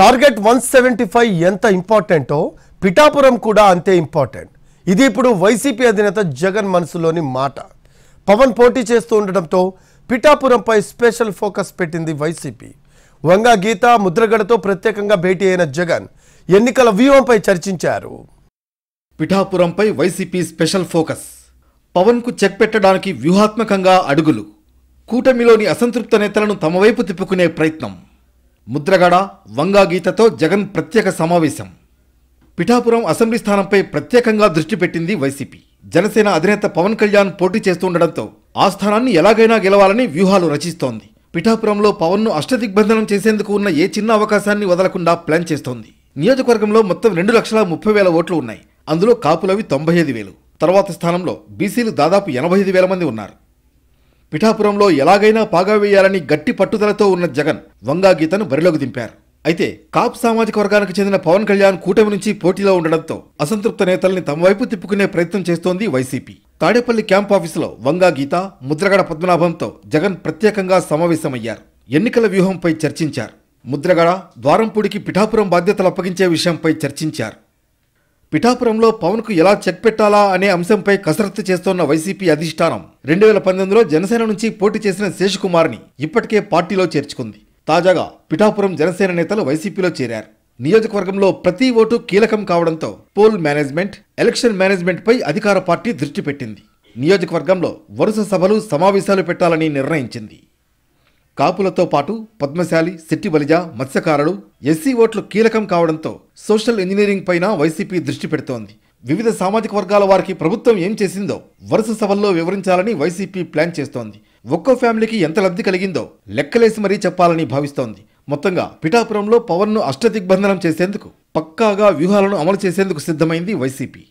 target one seventy five ఎంత ఇంపార్టెంటో పిఠాపురం కూడా అంతే ఇంపార్టెంట్ ఇది ఇప్పుడు వైసీపీ అధినేత జగన్ మనసులోని మాట పవన్ పోటీ చేస్తూ ఉండడంతో పిఠాపురంపై స్పెషల్ ఫోకస్ పెట్టింది వైసీపీ వంగా గీత ముద్రగడతో ప్రత్యేకంగా భేటీ అయిన జగన్ ఎన్నికల వ్యూహంపై చర్చించారు పిఠాపురంపై వైసీపీ స్పెషల్ ఫోకస్ పవన్కు చెక్ పెట్టడానికి వ్యూహాత్మకంగా అడుగులు కూటమిలోని అసంతృప్త నేతలను తమవైపు తిప్పుకునే ప్రయత్నం ముద్రగడ వంగాగీతతో జగన్ ప్రత్యేక సమావేశం పిఠాపురం అసెంబ్లీ స్థానంపై ప్రత్యేకంగా దృష్టి పెట్టింది వైసీపీ జనసేన అధినేత పవన్ కళ్యాణ్ పోటీ చేస్తుండటంతో ఆ స్థానాన్ని ఎలాగైనా గెలవాలని వ్యూహాలు రచిస్తోంది పిఠాపురంలో పవన్ను అష్టదిగ్బంధనం చేసేందుకు ఉన్న ఏ చిన్న అవకాశాన్ని వదలకుండా ప్లాన్ చేస్తోంది నియోజకవర్గంలో మొత్తం రెండు లక్షల ముప్పై వేల ఓట్లు ఉన్నాయి అందులో కాపులవి తొంభై ఐదు వేలు తర్వాత స్థానంలో బీసీలు దాదాపు ఎనభై ఐదు వేల మంది ఉన్నారు పిఠాపురంలో ఎలాగైనా పాగా వేయాలని గట్టి పట్టుదలతో ఉన్న జగన్ వంగా గీతను బరిలోకి దింపారు అయితే కాప్ సామాజిక వర్గానికి చెందిన పవన్ కళ్యాణ్ కూటమి నుంచి పోటీలో ఉండడంతో అసంతృప్త నేతల్ని తమ వైపు తిప్పుకునే ప్రయత్నం చేస్తోంది వైసీపీ తాడేపల్లి క్యాంప్ ఆఫీసులో వంగా గీత ముద్రగడ పద్మనాభంతో జగన్ ప్రత్యేకంగా సమావేశమయ్యారు ఎన్నికల వ్యూహంపై చర్చించారు ముద్రగడ ద్వారంపూడికి పిఠాపురం బాధ్యతలు అప్పగించే విషయంపై చర్చించారు పిఠాపురంలో పవన్కు ఎలా చెక్ పెట్టాలా అనే అంశంపై కసరత్తు చేస్తోన్న వైసీపీ అధిష్టానం రెండు వేల పంతొమ్మిదిలో జనసేన నుంచి పోటీ చేసిన ని ఇప్పటికే పార్టీలో చేర్చుకుంది తాజాగా పిఠాపురం జనసేన నేతలు వైసీపీలో చేరారు నియోజకవర్గంలో ప్రతి ఓటు కీలకం కావడంతో పోల్ మేనేజ్మెంట్ ఎలక్షన్ మేనేజ్మెంట్పై అధికార పార్టీ దృష్టి పెట్టింది నియోజకవర్గంలో వరుస సభలు సమావేశాలు పెట్టాలని నిర్ణయించింది కాపులతో పాటు పద్మశాలి సిట్టి బలిజ మత్స్యకారులు ఎస్సీ ఓట్లు కీలకం కావడంతో సోషల్ ఇంజనీరింగ్ పైన వైసీపీ దృష్టి పెడుతోంది వివిధ సామాజిక వర్గాల వారికి ప్రభుత్వం ఏం చేసిందో వరుస సభల్లో వివరించాలని వైసీపీ ప్లాన్ చేస్తోంది ఒక్కో ఫ్యామిలీకి ఎంత లబ్ధి కలిగిందో లెక్కలేసి మరీ చెప్పాలని భావిస్తోంది మొత్తంగా పిఠాపురంలో పవన్ను అష్టదిగ్బంధనం చేసేందుకు పక్కాగా వ్యూహాలను అమలు చేసేందుకు సిద్ధమైంది వైసీపీ